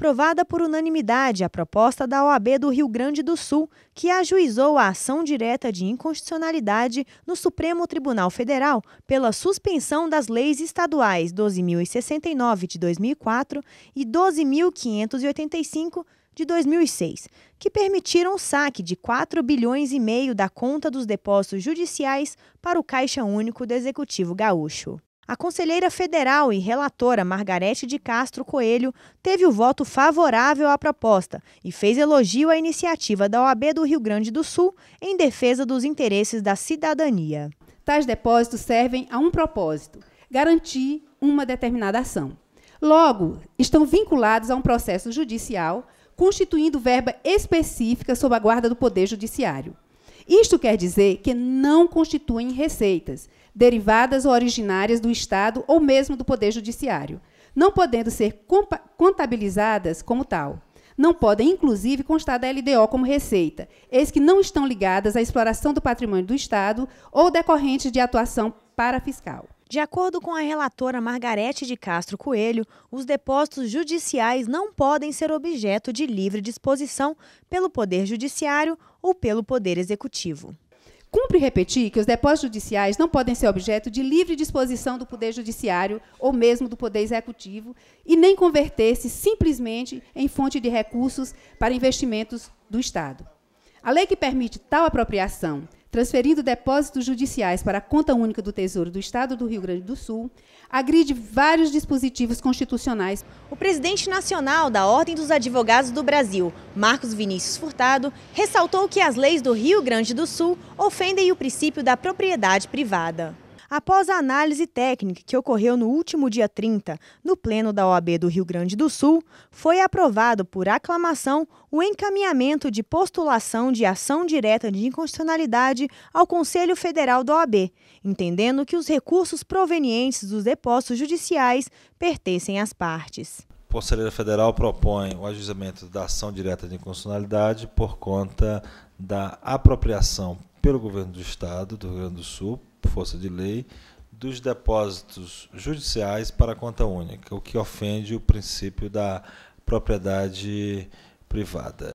aprovada por unanimidade a proposta da OAB do Rio Grande do Sul, que ajuizou a ação direta de inconstitucionalidade no Supremo Tribunal Federal pela suspensão das leis estaduais 12.069 de 2004 e 12.585 de 2006, que permitiram o saque de 4 bilhões e meio da conta dos depósitos judiciais para o Caixa Único do Executivo Gaúcho. A conselheira federal e relatora Margarete de Castro Coelho teve o voto favorável à proposta e fez elogio à iniciativa da OAB do Rio Grande do Sul em defesa dos interesses da cidadania. Tais depósitos servem a um propósito: garantir uma determinada ação. Logo, estão vinculados a um processo judicial, constituindo verba específica sob a guarda do Poder Judiciário. Isto quer dizer que não constituem receitas, derivadas ou originárias do Estado ou mesmo do Poder Judiciário, não podendo ser contabilizadas como tal. Não podem, inclusive, constar da LDO como receita, eis que não estão ligadas à exploração do patrimônio do Estado ou decorrentes de atuação parafiscal. De acordo com a relatora Margarete de Castro Coelho, os depósitos judiciais não podem ser objeto de livre disposição pelo Poder Judiciário ou pelo Poder Executivo. Cumpre repetir que os depósitos judiciais não podem ser objeto de livre disposição do Poder Judiciário ou mesmo do Poder Executivo e nem converter-se simplesmente em fonte de recursos para investimentos do Estado. A lei que permite tal apropriação transferindo depósitos judiciais para a conta única do Tesouro do Estado do Rio Grande do Sul, agride vários dispositivos constitucionais. O presidente nacional da Ordem dos Advogados do Brasil, Marcos Vinícius Furtado, ressaltou que as leis do Rio Grande do Sul ofendem o princípio da propriedade privada. Após a análise técnica que ocorreu no último dia 30, no Pleno da OAB do Rio Grande do Sul, foi aprovado por aclamação o encaminhamento de postulação de ação direta de inconstitucionalidade ao Conselho Federal da OAB, entendendo que os recursos provenientes dos depósitos judiciais pertencem às partes. O Conselheiro Federal propõe o ajustamento da ação direta de inconstitucionalidade por conta da apropriação pelo governo do Estado do Rio Grande do Sul força de lei, dos depósitos judiciais para conta única, o que ofende o princípio da propriedade privada.